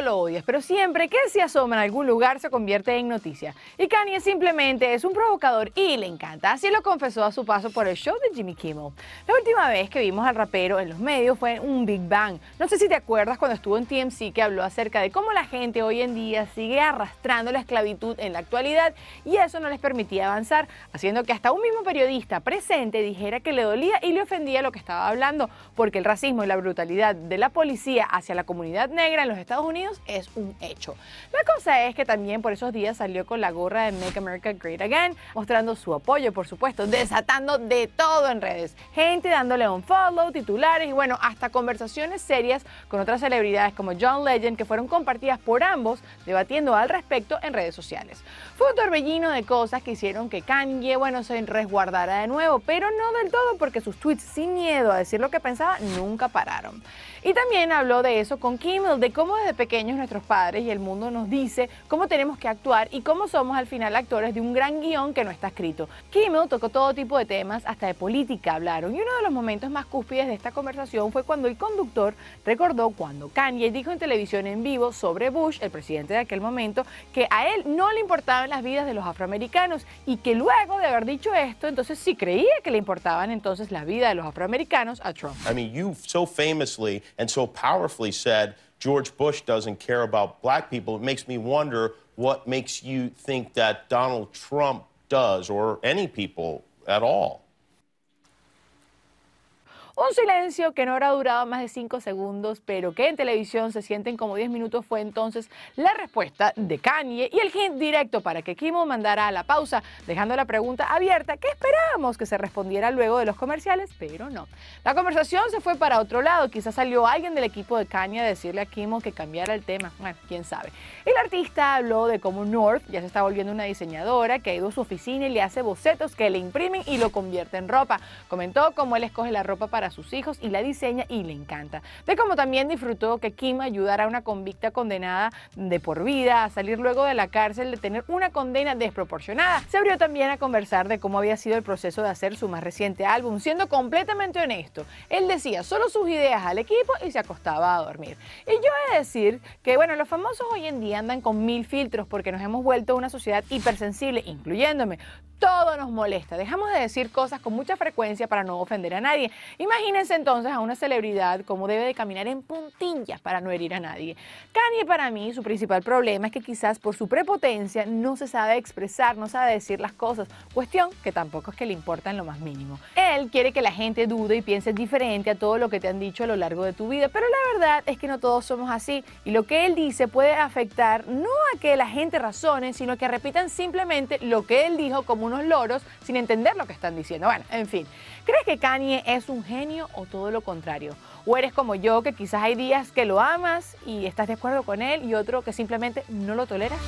lo odias, pero siempre que se asoma en algún lugar se convierte en noticia. Y Kanye simplemente es un provocador y le encanta. Así lo confesó a su paso por el show de Jimmy Kimmel. La última vez que vimos al rapero en los medios fue en un Big Bang. No sé si te acuerdas cuando estuvo en TMC que habló acerca de cómo la gente hoy en día sigue arrastrando la esclavitud en la actualidad y eso no les permitía avanzar, haciendo que hasta un mismo periodista presente dijera que le dolía y le ofendía lo que estaba hablando, porque el racismo y la brutalidad de la policía hacia la comunidad negra en los Estados Unidos es un hecho. La cosa es que también por esos días salió con la gorra de Make America Great Again, mostrando su apoyo, por supuesto, desatando de todo en redes. Gente dándole un follow, titulares y bueno, hasta conversaciones serias con otras celebridades como John Legend que fueron compartidas por ambos debatiendo al respecto en redes sociales. Fue un torbellino de cosas que hicieron que Kanye, bueno, se resguardara de nuevo, pero no del todo porque sus tweets sin miedo a decir lo que pensaba nunca pararon. Y también habló de eso con Kimmel, de cómo desde pequeño nuestros padres y el mundo nos dice cómo tenemos que actuar y cómo somos al final actores de un gran guión que no está escrito. Kimel tocó todo tipo de temas, hasta de política hablaron, y uno de los momentos más cúspides de esta conversación fue cuando el conductor recordó cuando Kanye dijo en televisión en vivo sobre Bush, el presidente de aquel momento, que a él no le importaban las vidas de los afroamericanos y que luego de haber dicho esto, entonces sí creía que le importaban entonces la vida de los afroamericanos a Trump. I mean, so famously and so powerfully said George Bush doesn't care about black people, it makes me wonder what makes you think that Donald Trump does or any people at all. Un silencio que no habrá durado más de 5 segundos, pero que en televisión se sienten como 10 minutos fue entonces la respuesta de Kanye y el hint directo para que Kimo mandara a la pausa, dejando la pregunta abierta que esperábamos que se respondiera luego de los comerciales, pero no. La conversación se fue para otro lado, quizás salió alguien del equipo de Kanye a decirle a Kimo que cambiara el tema, bueno, quién sabe. El artista habló de cómo North ya se está volviendo una diseñadora que ha ido a su oficina y le hace bocetos que le imprimen y lo convierte en ropa. Comentó cómo él escoge la ropa para a sus hijos y la diseña y le encanta. De cómo también disfrutó que Kim ayudara a una convicta condenada de por vida a salir luego de la cárcel de tener una condena desproporcionada. Se abrió también a conversar de cómo había sido el proceso de hacer su más reciente álbum, siendo completamente honesto. Él decía solo sus ideas al equipo y se acostaba a dormir. Y yo he de decir que, bueno, los famosos hoy en día andan con mil filtros porque nos hemos vuelto una sociedad hipersensible, incluyéndome. Todo nos molesta. Dejamos de decir cosas con mucha frecuencia para no ofender a nadie. Y Imagínense entonces a una celebridad cómo debe de caminar en puntillas para no herir a nadie. Kanye para mí, su principal problema es que quizás por su prepotencia no se sabe expresar, no sabe decir las cosas, cuestión que tampoco es que le importa en lo más mínimo. Él quiere que la gente dude y piense diferente a todo lo que te han dicho a lo largo de tu vida, pero la verdad es que no todos somos así y lo que él dice puede afectar no a que la gente razone, sino que repitan simplemente lo que él dijo como unos loros sin entender lo que están diciendo. Bueno, en fin, ¿crees que Kanye es un genio? o todo lo contrario. O eres como yo, que quizás hay días que lo amas y estás de acuerdo con él y otro que simplemente no lo toleras.